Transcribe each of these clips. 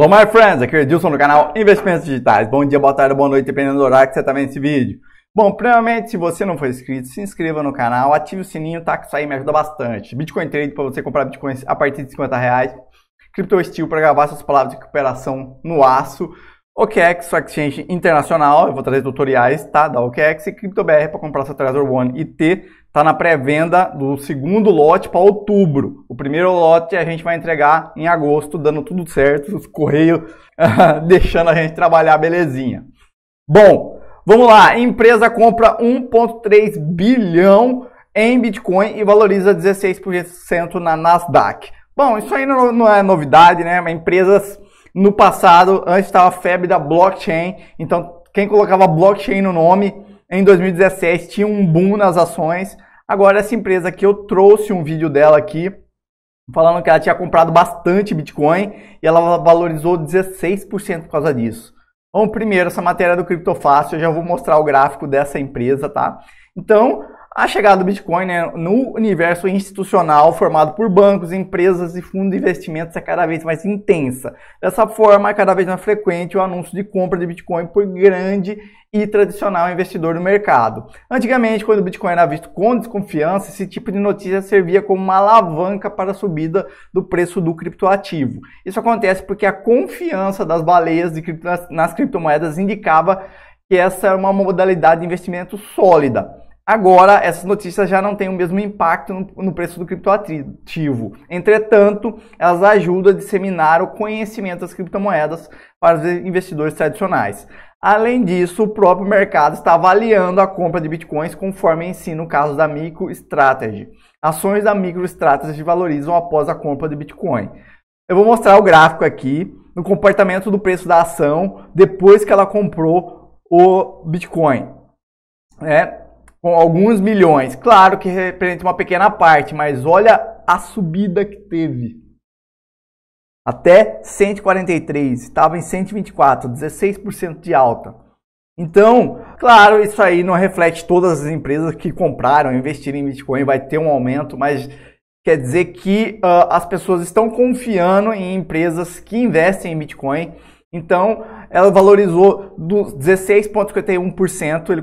Hello, my friends! Aqui é o Edilson do canal Investimentos Digitais. Bom dia, boa tarde, boa noite, dependendo do horário que você está vendo esse vídeo. Bom, primeiramente, se você não for inscrito, se inscreva no canal, ative o sininho, tá? Que isso aí me ajuda bastante. Bitcoin Trade para você comprar Bitcoin a partir de 50 reais. Crypto Steel para gravar suas palavras de recuperação no aço. OKEx, sua exchange internacional, eu vou trazer tutoriais, tá? Da OKEx e CryptoBR para comprar sua Trezor One e ter Está na pré-venda do segundo lote para outubro. O primeiro lote a gente vai entregar em agosto, dando tudo certo, os correios deixando a gente trabalhar belezinha. Bom, vamos lá. Empresa compra 1,3 bilhão em Bitcoin e valoriza 16% na Nasdaq. Bom, isso aí não, não é novidade, né? Empresas no passado, antes estava a febre da blockchain, então quem colocava blockchain no nome em 2017 tinha um boom nas ações. Agora essa empresa que eu trouxe um vídeo dela aqui falando que ela tinha comprado bastante Bitcoin e ela valorizou 16% por causa disso. Bom, então, primeiro, essa matéria do Criptofácil, eu já vou mostrar o gráfico dessa empresa, tá? Então, a chegada do Bitcoin né, no universo institucional formado por bancos, empresas e fundos de investimentos é cada vez mais intensa. Dessa forma, é cada vez mais frequente o anúncio de compra de Bitcoin por grande e tradicional investidor no mercado. Antigamente, quando o Bitcoin era visto com desconfiança, esse tipo de notícia servia como uma alavanca para a subida do preço do criptoativo. Isso acontece porque a confiança das baleias cripto, nas criptomoedas indicava que essa é uma modalidade de investimento sólida. Agora, essas notícias já não têm o mesmo impacto no preço do criptoativo. Entretanto, elas ajudam a disseminar o conhecimento das criptomoedas para os investidores tradicionais. Além disso, o próprio mercado está avaliando a compra de bitcoins conforme ensina o caso da MicroStrategy. Ações da MicroStrategy valorizam após a compra de bitcoin. Eu vou mostrar o gráfico aqui no comportamento do preço da ação depois que ela comprou o bitcoin. É, com alguns milhões. Claro que representa uma pequena parte, mas olha a subida que teve. Até 143, estava em 124, 16% de alta. Então, claro, isso aí não reflete todas as empresas que compraram, investiram em Bitcoin, vai ter um aumento, mas quer dizer que uh, as pessoas estão confiando em empresas que investem em Bitcoin então, ela valorizou 16,51%. Ele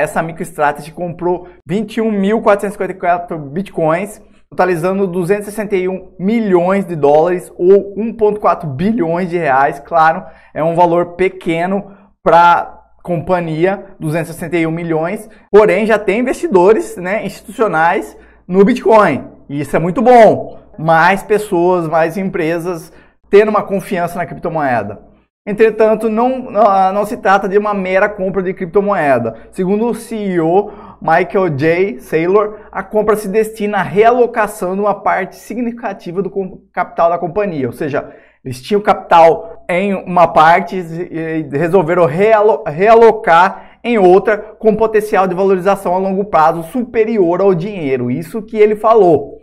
essa MicroStrategy comprou 21.454 bitcoins, totalizando 261 milhões de dólares ou 1,4 bilhões de reais. Claro, é um valor pequeno para companhia, 261 milhões. Porém, já tem investidores, né, institucionais no Bitcoin. E isso é muito bom. Mais pessoas, mais empresas tendo uma confiança na criptomoeda. Entretanto, não, ah, não se trata de uma mera compra de criptomoeda. Segundo o CEO Michael J. Saylor, a compra se destina à realocação de uma parte significativa do capital da companhia. Ou seja, eles tinham capital em uma parte e resolveram realo realocar em outra com potencial de valorização a longo prazo superior ao dinheiro. Isso que ele falou.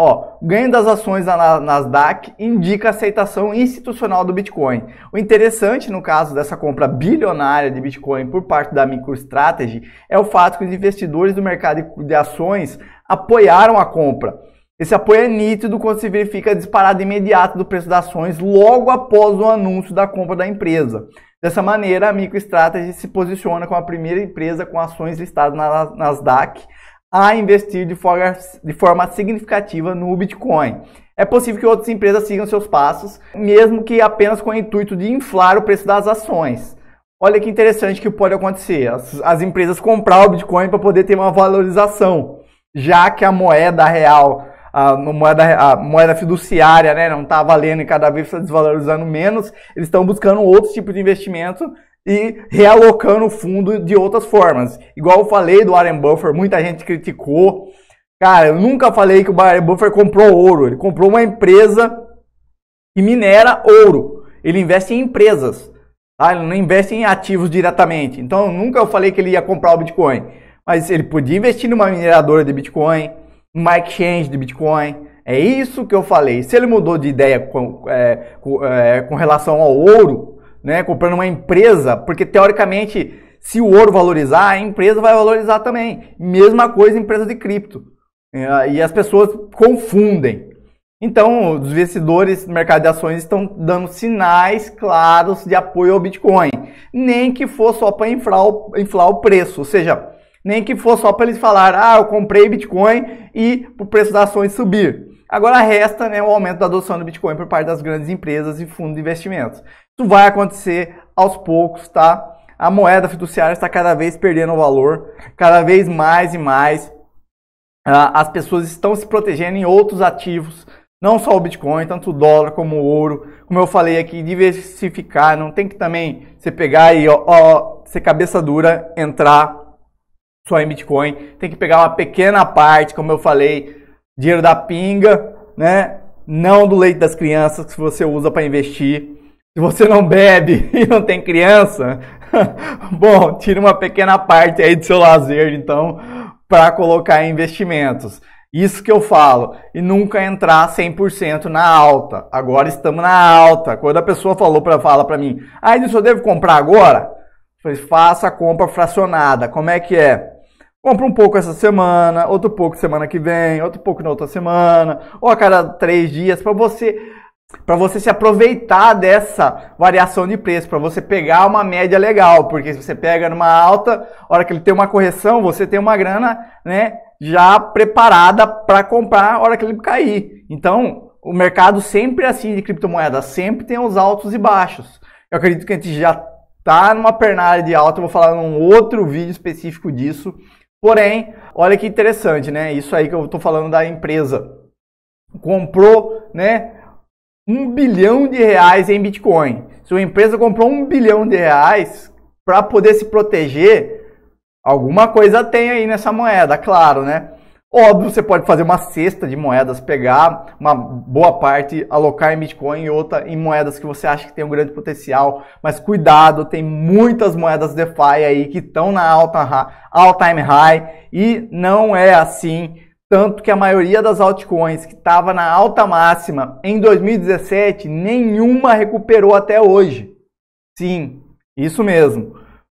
Ó, o ganho das ações na Nasdaq indica a aceitação institucional do Bitcoin. O interessante no caso dessa compra bilionária de Bitcoin por parte da MicroStrategy é o fato que os investidores do mercado de ações apoiaram a compra. Esse apoio é nítido quando se verifica a disparada imediata do preço das ações logo após o anúncio da compra da empresa. Dessa maneira, a MicroStrategy se posiciona como a primeira empresa com ações listadas na Nasdaq a investir de forma, de forma significativa no Bitcoin. É possível que outras empresas sigam seus passos, mesmo que apenas com o intuito de inflar o preço das ações. Olha que interessante que pode acontecer: as, as empresas comprar o Bitcoin para poder ter uma valorização, já que a moeda real, a, a moeda, a moeda fiduciária, né, não está valendo e cada vez está desvalorizando menos, eles estão buscando outro tipo de investimento e realocando o fundo de outras formas. Igual eu falei do Warren Buffer, muita gente criticou. Cara, eu nunca falei que o Warren Buffer comprou ouro. Ele comprou uma empresa que minera ouro. Ele investe em empresas. Tá? Ele não investe em ativos diretamente. Então, nunca eu falei que ele ia comprar o Bitcoin. Mas ele podia investir numa mineradora de Bitcoin, numa exchange de Bitcoin. É isso que eu falei. Se ele mudou de ideia com, é, com, é, com relação ao ouro, né, comprando uma empresa, porque teoricamente, se o ouro valorizar, a empresa vai valorizar também. Mesma coisa empresa de cripto. É, e as pessoas confundem. Então, os investidores do mercado de ações estão dando sinais claros de apoio ao Bitcoin. Nem que for só para inflar, inflar o preço, ou seja, nem que for só para eles falar, ah, eu comprei Bitcoin e o preço das ações subir. Agora resta né, o aumento da adoção do Bitcoin por parte das grandes empresas e fundos de investimentos. Isso vai acontecer aos poucos, tá? A moeda fiduciária está cada vez perdendo valor, cada vez mais e mais. Ah, as pessoas estão se protegendo em outros ativos, não só o Bitcoin, tanto o dólar como o ouro. Como eu falei aqui, diversificar, não tem que também você pegar e ó, ó ser cabeça dura, entrar só em Bitcoin, tem que pegar uma pequena parte, como eu falei, dinheiro da pinga, né? Não do leite das crianças que você usa para investir. Se você não bebe e não tem criança, bom, tira uma pequena parte aí do seu lazer, então, para colocar em investimentos. Isso que eu falo. E nunca entrar 100% na alta. Agora estamos na alta. Quando a pessoa falou para fala para mim, ah, isso eu devo comprar agora? Eu falei, faça a compra fracionada. Como é que é? Compra um pouco essa semana, outro pouco semana que vem, outro pouco na outra semana, ou a cada três dias, para você para você se aproveitar dessa variação de preço, para você pegar uma média legal, porque se você pega numa alta, hora que ele tem uma correção, você tem uma grana, né, já preparada para comprar hora que ele cair. Então, o mercado sempre é assim de criptomoedas, sempre tem os altos e baixos. Eu acredito que a gente já tá numa pernada de alta, eu vou falar num outro vídeo específico disso, Porém, olha que interessante, né? Isso aí que eu estou falando da empresa. Comprou, né? Um bilhão de reais em Bitcoin. Se uma empresa comprou um bilhão de reais para poder se proteger, alguma coisa tem aí nessa moeda, claro, né? Óbvio, você pode fazer uma cesta de moedas, pegar uma boa parte, alocar em Bitcoin e outra em moedas que você acha que tem um grande potencial, mas cuidado, tem muitas moedas DeFi aí que estão na alta all-time high e não é assim, tanto que a maioria das altcoins que estava na alta máxima em 2017, nenhuma recuperou até hoje. Sim, isso mesmo.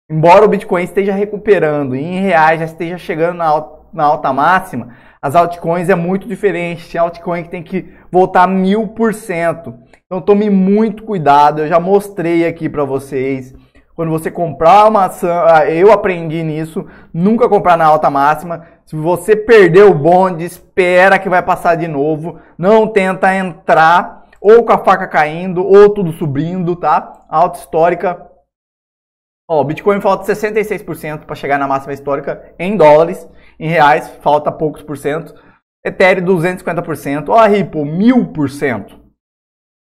Embora o Bitcoin esteja recuperando e em reais já esteja chegando na alta na alta máxima, as altcoins é muito diferente. Tem altcoin que tem que voltar mil por cento. Então tome muito cuidado. Eu já mostrei aqui para vocês. Quando você comprar uma ação, ah, eu aprendi nisso, nunca comprar na alta máxima. Se você perdeu o bonde, espera que vai passar de novo. Não tenta entrar ou com a faca caindo ou tudo subindo, tá? Alta histórica Ó, o Bitcoin falta 66% para chegar na máxima histórica em dólares, em reais falta poucos por cento. Ethereum 250%, ó a Ripple 1000%.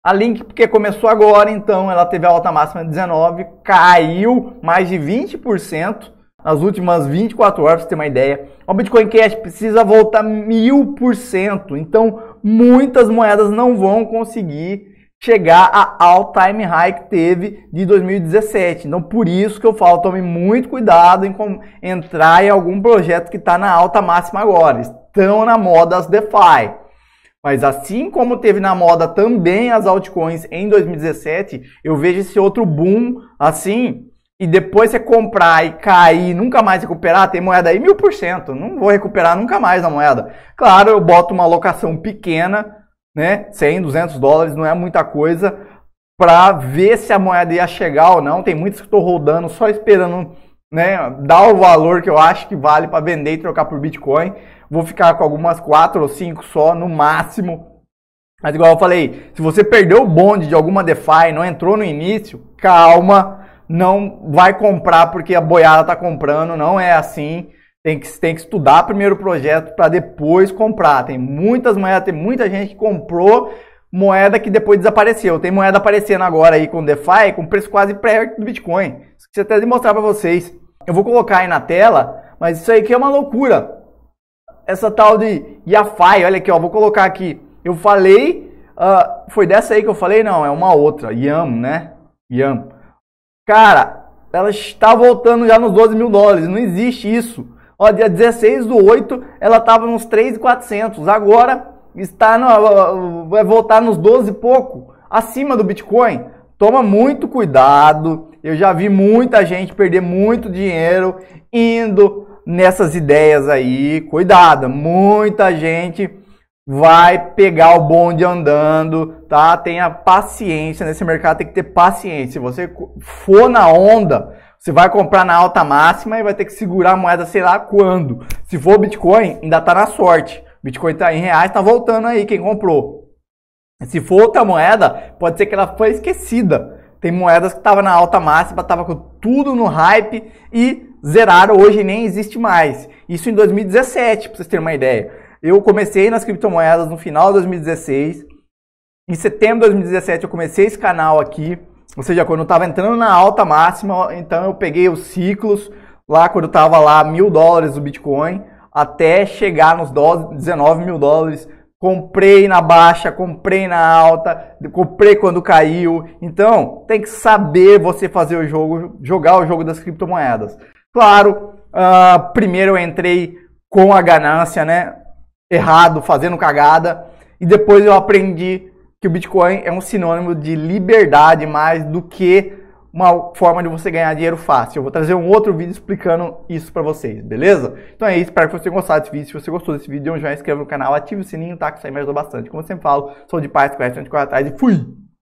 A Link, porque começou agora, então ela teve a alta máxima de 19, caiu mais de 20% nas últimas 24 horas, pra você ter uma ideia. O Bitcoin Cash precisa voltar 1000%, então muitas moedas não vão conseguir chegar a all time high que teve de 2017. Então, por isso que eu falo, tome muito cuidado em entrar em algum projeto que está na alta máxima agora. Estão na moda as DeFi. Mas assim como teve na moda também as altcoins em 2017, eu vejo esse outro boom assim, e depois você comprar e cair nunca mais recuperar, tem moeda aí mil por cento. Não vou recuperar nunca mais a moeda. Claro, eu boto uma alocação pequena né? 100, 200 dólares não é muita coisa para ver se a moeda ia chegar ou não. Tem muitos que estou rodando só esperando né, dar o valor que eu acho que vale para vender e trocar por Bitcoin. Vou ficar com algumas 4 ou 5 só no máximo. Mas igual eu falei, se você perdeu o bonde de alguma DeFi, não entrou no início, calma, não vai comprar porque a boiada está comprando, não é assim. Tem que, tem que estudar primeiro o projeto para depois comprar. Tem muitas moedas, tem muita gente que comprou moeda que depois desapareceu. Tem moeda aparecendo agora aí com DeFi com preço quase pré do Bitcoin. Isso que até de mostrar para vocês. Eu vou colocar aí na tela, mas isso aí que é uma loucura. Essa tal de YaFi, olha aqui, ó, vou colocar aqui. Eu falei, uh, foi dessa aí que eu falei? Não, é uma outra, Yam, né? Yam. Cara, ela está voltando já nos 12 mil dólares, não existe isso. Ó, dia 16 do 8, ela estava nos 3,400. Agora está no, vai voltar nos 12 e pouco, acima do Bitcoin. Toma muito cuidado. Eu já vi muita gente perder muito dinheiro indo nessas ideias aí. Cuidado, muita gente vai pegar o bonde andando, tá? Tenha paciência nesse mercado, tem que ter paciência. Se você for na onda, você vai comprar na alta máxima e vai ter que segurar a moeda, sei lá quando. Se for Bitcoin, ainda tá na sorte. Bitcoin tá em reais, tá voltando aí quem comprou. Se for outra moeda, pode ser que ela foi esquecida. Tem moedas que tava na alta máxima, tava com tudo no hype e zeraram, hoje nem existe mais. Isso em 2017, para vocês terem uma ideia. Eu comecei nas criptomoedas no final de 2016. Em setembro de 2017 eu comecei esse canal aqui ou seja, quando eu estava entrando na alta máxima, então eu peguei os ciclos lá quando estava lá mil dólares o Bitcoin até chegar nos 19 mil dólares. Comprei na baixa, comprei na alta, comprei quando caiu. Então tem que saber você fazer o jogo, jogar o jogo das criptomoedas. Claro, uh, primeiro eu entrei com a ganância, né? Errado, fazendo cagada. E depois eu aprendi que o Bitcoin é um sinônimo de liberdade mais do que uma forma de você ganhar dinheiro fácil. Eu vou trazer um outro vídeo explicando isso para vocês, beleza? Então é isso, espero que você tenha gostado desse vídeo. Se você gostou desse vídeo, um joinha, inscreva no canal, ative o sininho, tá? Que isso aí me ajuda bastante. Como eu sempre falo, sou de paz, conhece, onde corre atrás e fui!